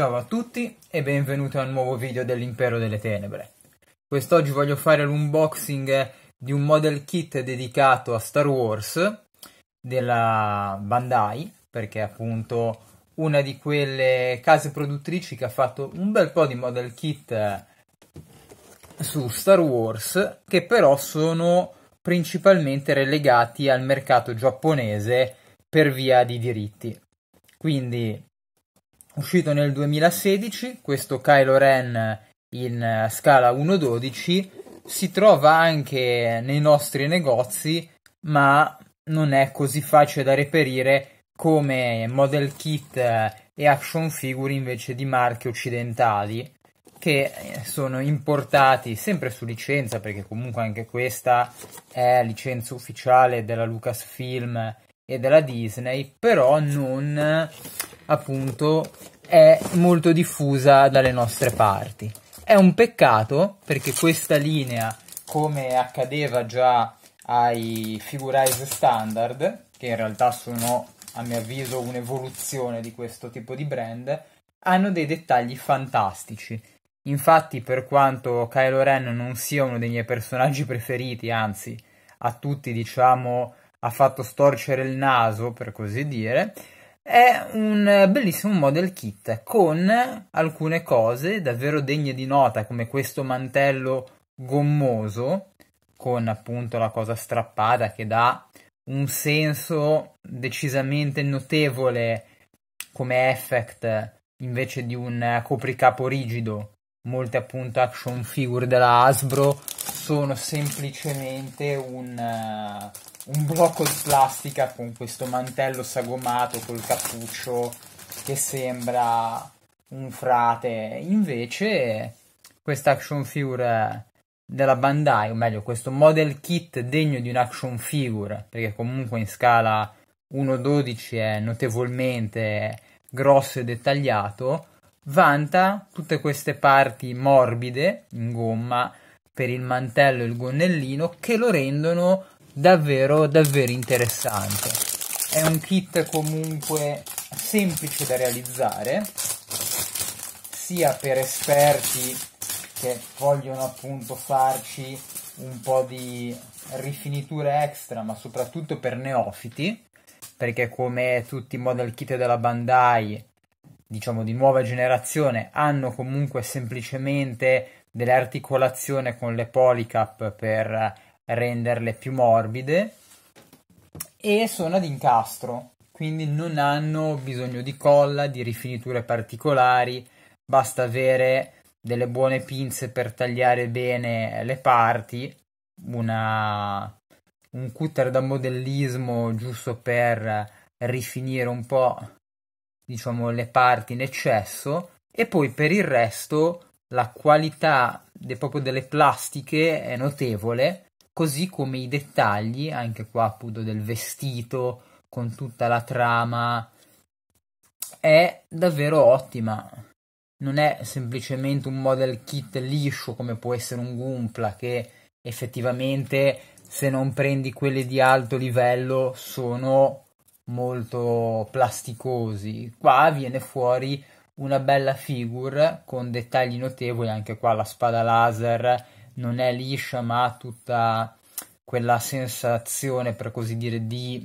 Ciao a tutti e benvenuti a un nuovo video dell'Impero delle Tenebre. Quest'oggi voglio fare l'unboxing di un model kit dedicato a Star Wars della Bandai, perché è appunto una di quelle case produttrici che ha fatto un bel po' di model kit eh, su Star Wars, che però sono principalmente relegati al mercato giapponese per via di diritti. Quindi uscito nel 2016, questo Kylo Ren in eh, scala 1.12 si trova anche nei nostri negozi, ma non è così facile da reperire come model kit eh, e action figure invece di marche occidentali che eh, sono importati sempre su licenza perché comunque anche questa è licenza ufficiale della Lucasfilm e della Disney, però non appunto è molto diffusa dalle nostre parti. È un peccato perché questa linea, come accadeva già ai figurize standard, che in realtà sono a mio avviso un'evoluzione di questo tipo di brand, hanno dei dettagli fantastici. Infatti, per quanto Kylo Ren non sia uno dei miei personaggi preferiti, anzi, a tutti diciamo ha fatto storcere il naso, per così dire, è un bellissimo model kit con alcune cose davvero degne di nota come questo mantello gommoso con appunto la cosa strappata che dà un senso decisamente notevole come effect invece di un copricapo rigido molte appunto action figure della Hasbro sono semplicemente un un blocco di plastica con questo mantello sagomato col cappuccio che sembra un frate. Invece, questa action figure della Bandai, o meglio, questo model kit degno di un'action figure, perché comunque in scala 1.12 è notevolmente grosso e dettagliato, vanta tutte queste parti morbide in gomma per il mantello e il gonnellino che lo rendono davvero davvero interessante è un kit comunque semplice da realizzare sia per esperti che vogliono appunto farci un po' di rifiniture extra ma soprattutto per neofiti perché come tutti i model kit della Bandai diciamo di nuova generazione hanno comunque semplicemente dell'articolazione con le polycap per renderle più morbide e sono ad incastro, quindi non hanno bisogno di colla, di rifiniture particolari, basta avere delle buone pinze per tagliare bene le parti, una, un cutter da modellismo giusto per rifinire un po' diciamo le parti in eccesso e poi per il resto la qualità de, proprio delle plastiche è notevole così come i dettagli, anche qua appunto del vestito, con tutta la trama, è davvero ottima. Non è semplicemente un model kit liscio come può essere un Gumpla che effettivamente se non prendi quelli di alto livello sono molto plasticosi. Qua viene fuori una bella figure con dettagli notevoli, anche qua la spada laser non è liscia ma ha tutta quella sensazione per così dire di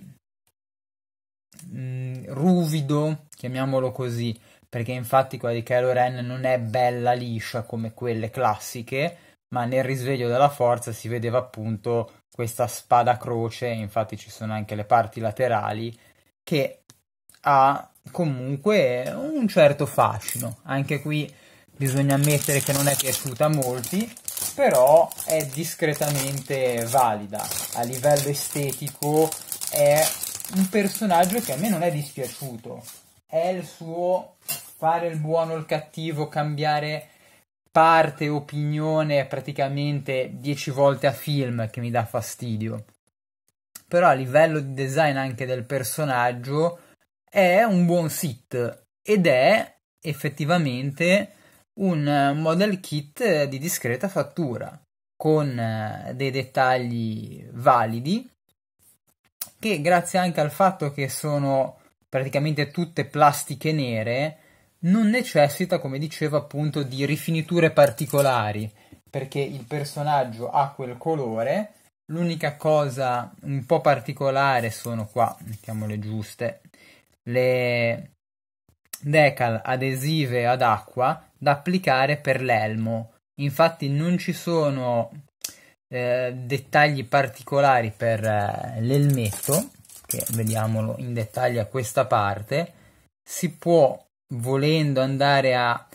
mh, mm, ruvido, chiamiamolo così, perché infatti quella di Kylo Ren non è bella liscia come quelle classiche, ma nel risveglio della forza si vedeva appunto questa spada croce, infatti ci sono anche le parti laterali, che ha comunque un certo fascino. Anche qui bisogna ammettere che non è piaciuta a molti, però è discretamente valida. A livello estetico è un personaggio che a me non è dispiaciuto. È il suo fare il buono, o il cattivo, cambiare parte, opinione praticamente dieci volte a film che mi dà fastidio. Però a livello di design anche del personaggio è un buon sit ed è effettivamente un eh, model kit eh, di discreta fattura con eh, dei dettagli validi che grazie anche al fatto che sono praticamente tutte plastiche nere non necessita come dicevo appunto di rifiniture particolari perché il personaggio ha quel colore l'unica cosa un po' particolare sono qua mettiamole giuste le decal adesive ad acqua da applicare per l'elmo. Infatti non ci sono eh, dettagli particolari per eh, l'elmetto, che vediamolo in dettaglio a questa parte. Si può, volendo, andare a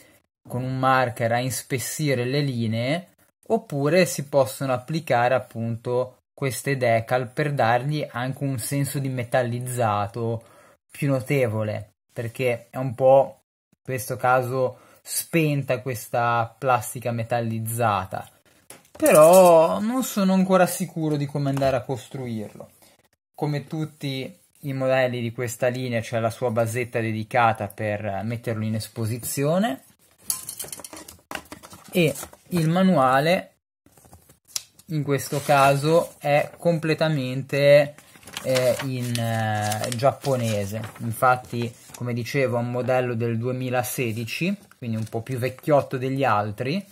con un marker a inspessire le linee oppure si possono applicare appunto queste decal per dargli anche un senso di metallizzato più notevole perché è un po' in questo caso spenta questa plastica metallizzata. Però non sono ancora sicuro di come andare a costruirlo. Come tutti i modelli di questa linea c'è la sua basetta dedicata per metterlo in esposizione e il manuale in questo caso è completamente eh, in eh, giapponese. Infatti, come dicevo, è un modello del 2016, quindi un po' più vecchiotto degli altri,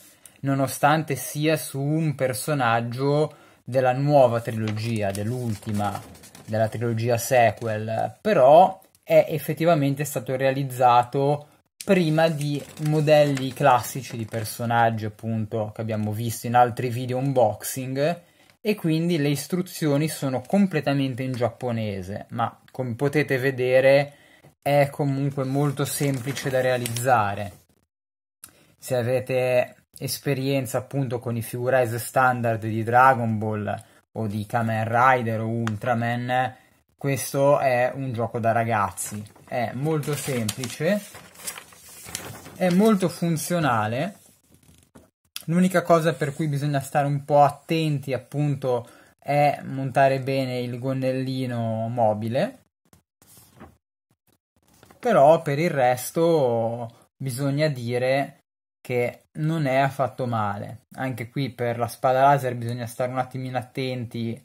nonostante sia su un personaggio della nuova trilogia, dell'ultima della trilogia sequel, però è effettivamente stato realizzato prima di modelli classici di personaggi appunto che abbiamo visto in altri video unboxing e quindi le istruzioni sono completamente in giapponese, ma come potete vedere è comunque molto semplice da realizzare. Se avete esperienza appunto con i figurize standard di Dragon Ball o di Kamen Rider o Ultraman, questo è un gioco da ragazzi. È molto semplice, è molto funzionale L'unica cosa per cui bisogna stare un po' attenti, appunto, è montare bene il gonnellino mobile. Però per il resto bisogna dire che non è affatto male. Anche qui per la spada laser bisogna stare un attimino attenti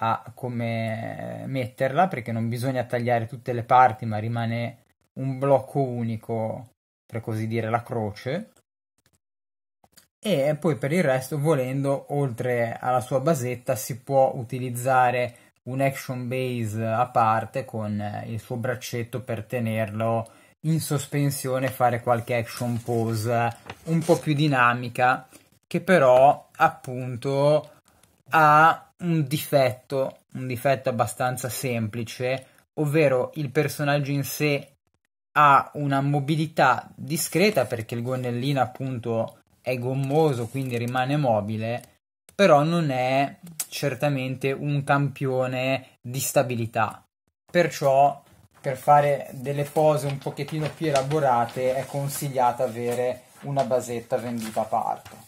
a come metterla perché non bisogna tagliare tutte le parti ma rimane un blocco unico per così dire la croce e poi per il resto volendo oltre alla sua basetta si può utilizzare un action base a parte con eh, il suo braccetto per tenerlo in sospensione fare qualche action pose eh, un po' più dinamica che però appunto ha un difetto, un difetto abbastanza semplice, ovvero il personaggio in sé ha una mobilità discreta perché il gonnellino appunto è gommoso, quindi rimane mobile, però non è certamente un campione di stabilità. Perciò per fare delle pose un pochettino più elaborate è consigliato avere una basetta venduta a parte.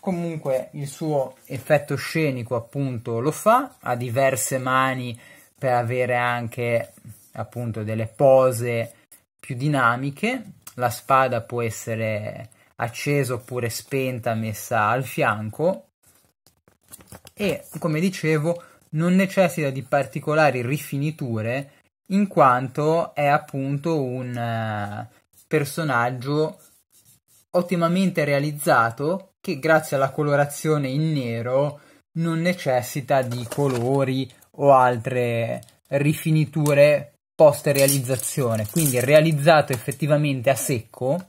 Comunque il suo effetto scenico appunto lo fa, ha diverse mani per avere anche appunto delle pose più dinamiche, la spada può essere accesa oppure spenta messa al fianco e come dicevo non necessita di particolari rifiniture in quanto è appunto un eh, personaggio ottimamente realizzato che grazie alla colorazione in nero non necessita di colori o altre rifiniture post realizzazione quindi realizzato effettivamente a secco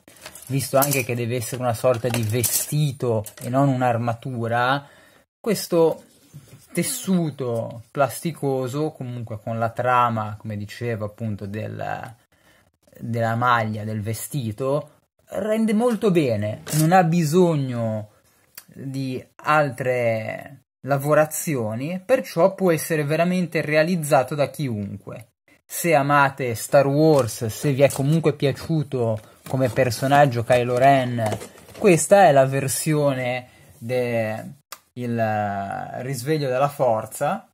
visto anche che deve essere una sorta di vestito e non un'armatura, questo tessuto plasticoso, comunque con la trama, come dicevo appunto, del, della maglia, del vestito, rende molto bene, non ha bisogno di altre lavorazioni, perciò può essere veramente realizzato da chiunque. Se amate Star Wars, se vi è comunque piaciuto come personaggio Kylo Ren. Questa è la versione del eh, risveglio della forza,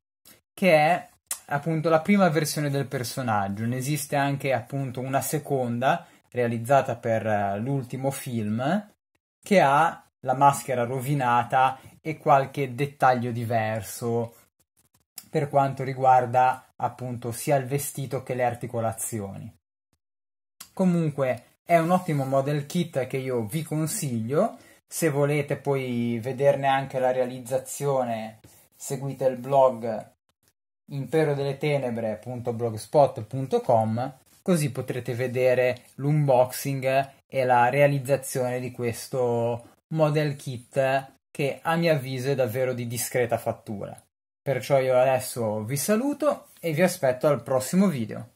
che è appunto la prima versione del personaggio. Ne esiste anche appunto una seconda realizzata per eh, l'ultimo film che ha la maschera rovinata e qualche dettaglio diverso per quanto riguarda appunto sia il vestito che le articolazioni. Comunque è un ottimo model kit che io vi consiglio. Se volete poi vederne anche la realizzazione, seguite il blog imperodeletenebre.blogspot.com così potrete vedere l'unboxing e la realizzazione di questo model kit che a mio avviso è davvero di discreta fattura. Perciò io adesso vi saluto e vi aspetto al prossimo video.